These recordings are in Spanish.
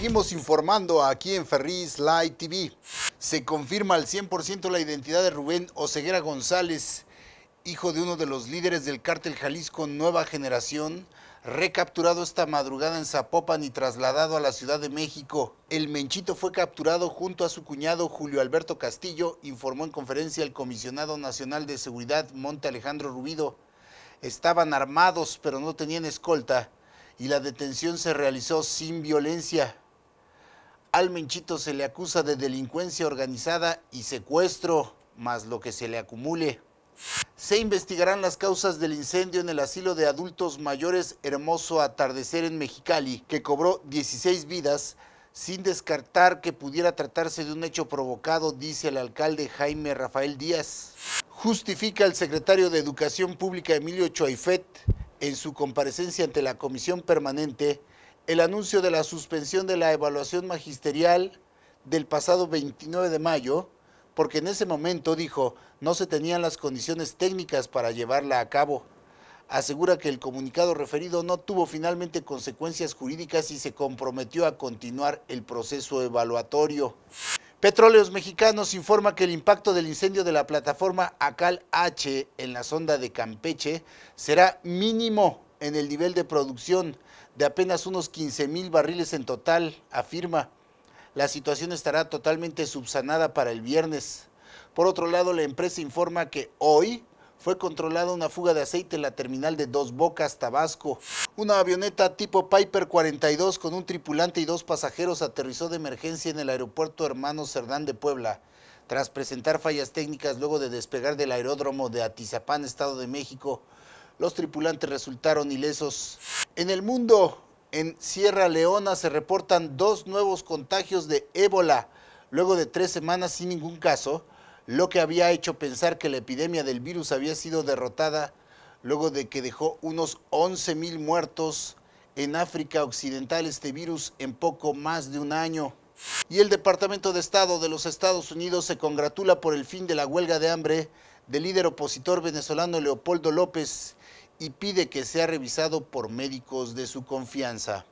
seguimos informando aquí en Ferris Light TV. Se confirma al 100% la identidad de Rubén Oseguera González, hijo de uno de los líderes del cártel Jalisco Nueva Generación, recapturado esta madrugada en Zapopan y trasladado a la Ciudad de México. El Menchito fue capturado junto a su cuñado Julio Alberto Castillo, informó en conferencia el comisionado nacional de seguridad Monte Alejandro Rubido. Estaban armados pero no tenían escolta y la detención se realizó sin violencia. Al Menchito se le acusa de delincuencia organizada y secuestro, más lo que se le acumule. Se investigarán las causas del incendio en el asilo de adultos mayores Hermoso Atardecer en Mexicali, que cobró 16 vidas, sin descartar que pudiera tratarse de un hecho provocado, dice el alcalde Jaime Rafael Díaz. Justifica el secretario de Educación Pública Emilio Choifet en su comparecencia ante la Comisión Permanente el anuncio de la suspensión de la evaluación magisterial del pasado 29 de mayo, porque en ese momento, dijo, no se tenían las condiciones técnicas para llevarla a cabo. Asegura que el comunicado referido no tuvo finalmente consecuencias jurídicas y se comprometió a continuar el proceso evaluatorio. Petróleos Mexicanos informa que el impacto del incendio de la plataforma ACAL H en la sonda de Campeche será mínimo en el nivel de producción de apenas unos 15 mil barriles en total, afirma. La situación estará totalmente subsanada para el viernes. Por otro lado, la empresa informa que hoy fue controlada una fuga de aceite en la terminal de Dos Bocas, Tabasco. Una avioneta tipo Piper 42 con un tripulante y dos pasajeros aterrizó de emergencia en el aeropuerto Hermano Cerdán de Puebla. Tras presentar fallas técnicas luego de despegar del aeródromo de Atizapán, Estado de México, los tripulantes resultaron ilesos. En el mundo, en Sierra Leona se reportan dos nuevos contagios de ébola, luego de tres semanas sin ningún caso, lo que había hecho pensar que la epidemia del virus había sido derrotada luego de que dejó unos 11 mil muertos en África Occidental este virus en poco más de un año. Y el Departamento de Estado de los Estados Unidos se congratula por el fin de la huelga de hambre del líder opositor venezolano Leopoldo López y pide que sea revisado por médicos de su confianza.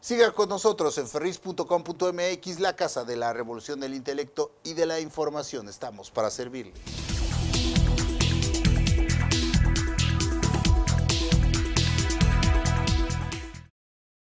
Siga con nosotros en ferris.com.mx, la casa de la revolución del intelecto y de la información. Estamos para servirle.